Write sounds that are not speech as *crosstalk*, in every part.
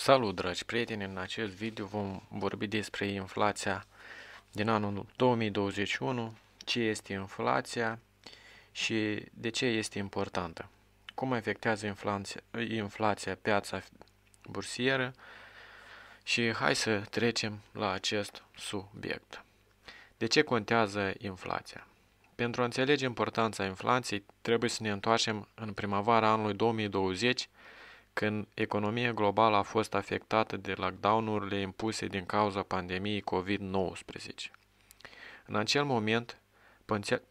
Salut dragi prieteni, în acest video vom vorbi despre inflația din anul 2021, ce este inflația și de ce este importantă, cum afectează inflația, inflația piața bursieră și hai să trecem la acest subiect. De ce contează inflația? Pentru a înțelege importanța inflației, trebuie să ne întoarcem în primăvara anului 2020 când economia globală a fost afectată de lockdown-urile impuse din cauza pandemiei COVID-19. În acel moment,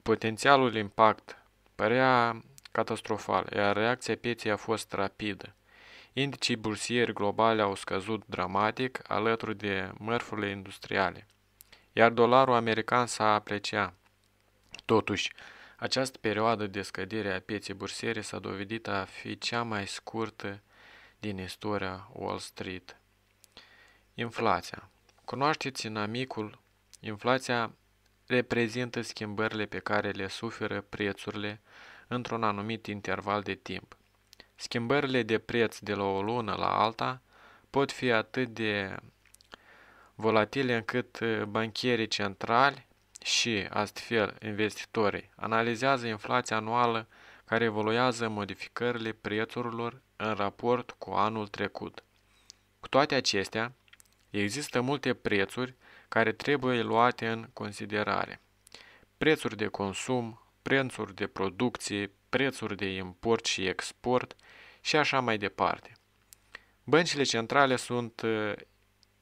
potențialul impact părea catastrofal, iar reacția pieței a fost rapidă. Indicii bursieri globale au scăzut dramatic alături de mărfurile industriale, iar dolarul american s-a apreciat. Totuși, această perioadă de scădere a pieței bursiere s-a dovedit a fi cea mai scurtă din istoria Wall Street. Inflația. Cunoașteți amicul, Inflația reprezintă schimbările pe care le suferă prețurile într-un anumit interval de timp. Schimbările de preț de la o lună la alta pot fi atât de volatile încât uh, banchierii centrali și, astfel, investitorii analizează inflația anuală care evoluează modificările prețurilor în raport cu anul trecut. Cu toate acestea, există multe prețuri care trebuie luate în considerare. Prețuri de consum, prețuri de producție, prețuri de import și export și așa mai departe. Băncile centrale sunt ă,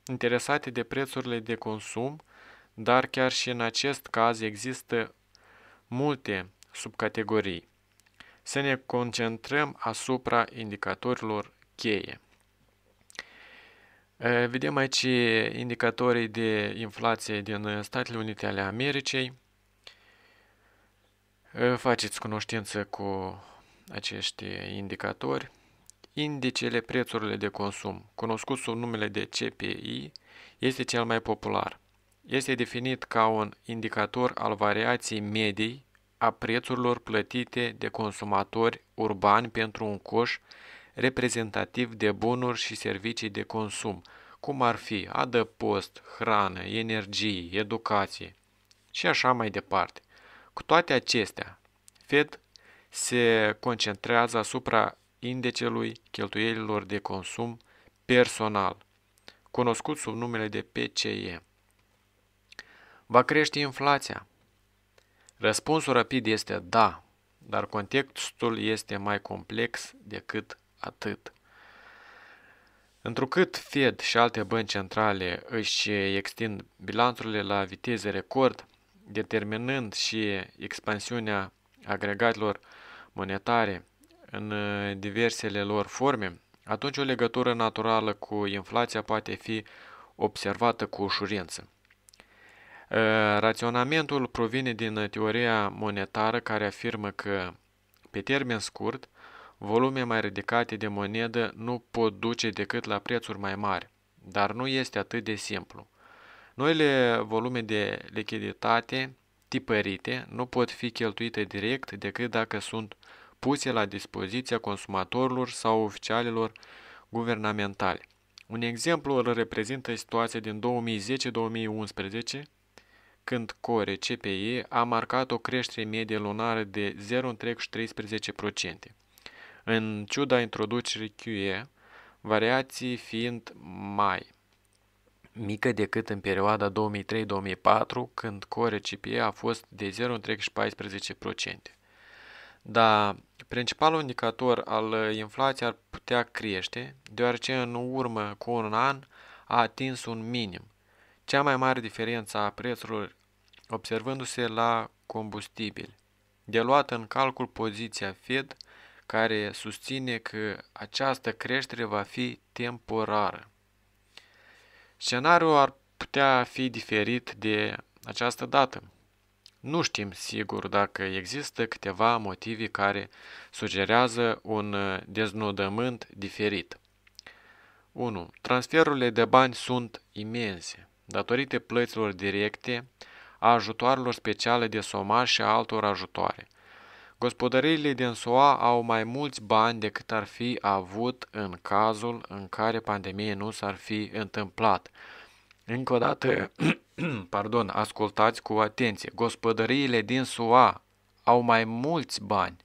interesate de prețurile de consum, dar chiar și în acest caz există multe subcategorii să ne concentrăm asupra indicatorilor cheie. Vedem aici indicatorii de inflație din Statele Unite ale Americii. Faceți cunoștință cu acești indicatori. Indicele prețurile de consum, cunoscut sub numele de CPI, este cel mai popular. Este definit ca un indicator al variației medii a prețurilor plătite de consumatori urbani pentru un coș reprezentativ de bunuri și servicii de consum, cum ar fi adăpost, hrană, energie, educație și așa mai departe. Cu toate acestea, Fed se concentrează asupra indecelui cheltuielilor de consum personal, cunoscut sub numele de PCE. Va crește inflația, Răspunsul rapid este da, dar contextul este mai complex decât atât. Întrucât Fed și alte bănci centrale își extind bilanțurile la viteze record, determinând și expansiunea agregatelor monetare în diversele lor forme, atunci o legătură naturală cu inflația poate fi observată cu ușurință. Ă, raționamentul provine din teoria monetară care afirmă că, pe termen scurt, volume mai ridicate de monedă nu pot duce decât la prețuri mai mari, dar nu este atât de simplu. Noile volume de lichiditate tipărite nu pot fi cheltuite direct decât dacă sunt puse la dispoziția consumatorilor sau oficialilor guvernamentali. Un exemplu îl reprezintă situația din 2010-2011, când Core CPE a marcat o creștere medie lunară de 0,13%. În ciuda introducerii QE, variații fiind mai mică decât în perioada 2003-2004, când Core CPE a fost de 0,14%. Dar principalul indicator al inflației ar putea crește, deoarece în urmă cu un an a atins un minim, cea mai mare diferență a prețurilor observându-se la combustibil. De luat în calcul poziția Fed, care susține că această creștere va fi temporară. Scenariul ar putea fi diferit de această dată. Nu știm sigur dacă există câteva motive care sugerează un deznodământ diferit. 1. Transferurile de bani sunt imense. Datorită plăților directe, a ajutoarelor speciale de somaj și a altor ajutoare. Gospodăriile din SUA au mai mulți bani decât ar fi avut în cazul în care pandemie nu s-ar fi întâmplat. Încă o dată, *clears throat* pardon, ascultați cu atenție. Gospodăriile din SUA au mai mulți bani,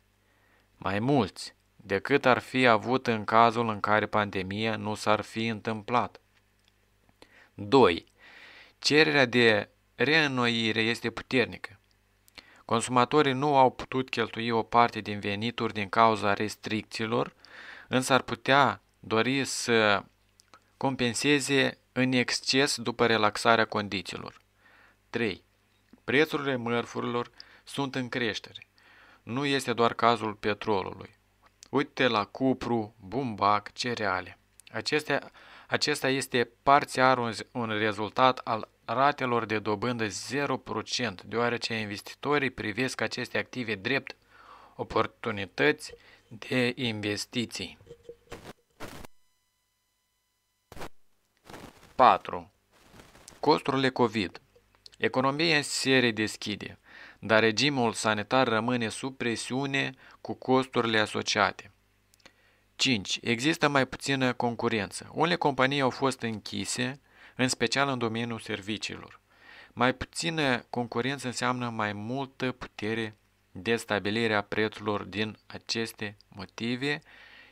mai mulți, decât ar fi avut în cazul în care pandemia nu s-ar fi întâmplat. 2. Cererea de reînnoire este puternică. Consumatorii nu au putut cheltui o parte din venituri din cauza restricțiilor, însă ar putea dori să compenseze în exces după relaxarea condițiilor. 3. Prețurile mărfurilor sunt în creștere. Nu este doar cazul petrolului. Uite la cupru, bumbac, cereale. Acestea, acesta este parțial un rezultat al ratelor de dobândă 0%, deoarece investitorii privesc aceste active drept oportunități de investiții. 4. Costurile COVID Economia se redeschide, dar regimul sanitar rămâne sub presiune cu costurile asociate. 5. Există mai puțină concurență. Unele companii au fost închise, în special în domeniul serviciilor. Mai puțină concurență înseamnă mai multă putere de stabilire a prețurilor din aceste motive,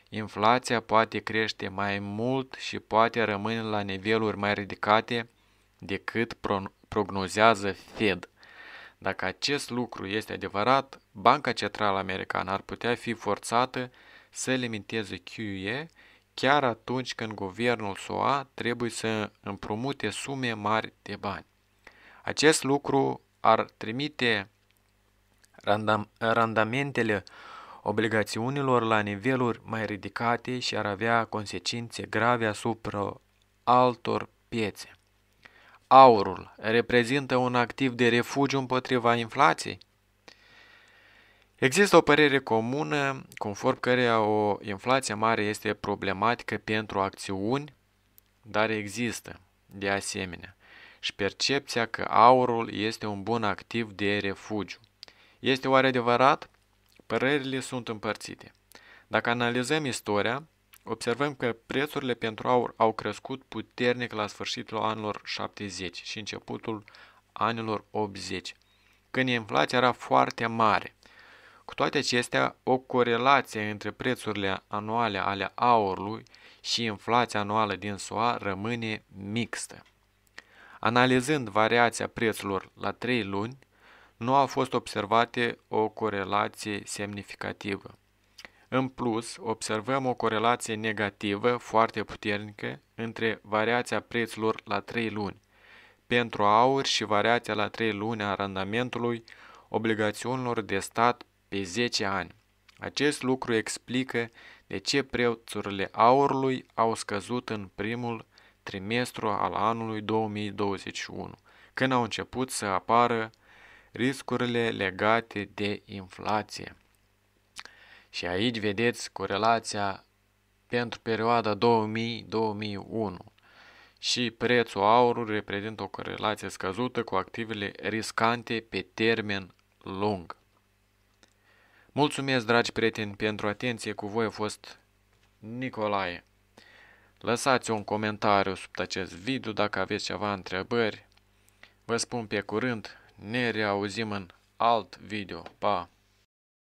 inflația poate crește mai mult și poate rămâne la niveluri mai ridicate decât prognozează Fed. Dacă acest lucru este adevărat, Banca Centrală Americană ar putea fi forțată să limiteze QE chiar atunci când guvernul SUA trebuie să împrumute sume mari de bani. Acest lucru ar trimite randam, randamentele obligațiunilor la niveluri mai ridicate și ar avea consecințe grave asupra altor piețe. Aurul reprezintă un activ de refugiu împotriva inflației? Există o părere comună conform căreia o inflație mare este problematică pentru acțiuni, dar există de asemenea și percepția că aurul este un bun activ de refugiu. Este oare adevărat? Părerile sunt împărțite. Dacă analizăm istoria, observăm că prețurile pentru aur au crescut puternic la sfârșitul anilor 70 și începutul anilor 80, când inflația era foarte mare. Cu toate acestea, o corelație între prețurile anuale ale aurului și inflația anuală din SUA rămâne mixtă. Analizând variația prețurilor la 3 luni, nu a fost observate o corelație semnificativă. În plus, observăm o corelație negativă foarte puternică între variația prețurilor la 3 luni pentru aur și variația la 3 luni a randamentului obligațiunilor de stat pe 10 ani. Acest lucru explică de ce prețurile aurului au scăzut în primul trimestru al anului 2021, când au început să apară riscurile legate de inflație. Și aici vedeți corelația pentru perioada 2000-2001 și prețul aurului reprezintă o corelație scăzută cu activele riscante pe termen lung. Mulțumesc, dragi prieteni, pentru atenție. Cu voi a fost Nicolae. Lăsați un comentariu sub acest video dacă aveți ceva întrebări. Vă spun pe curând, ne reauzim în alt video. Pa!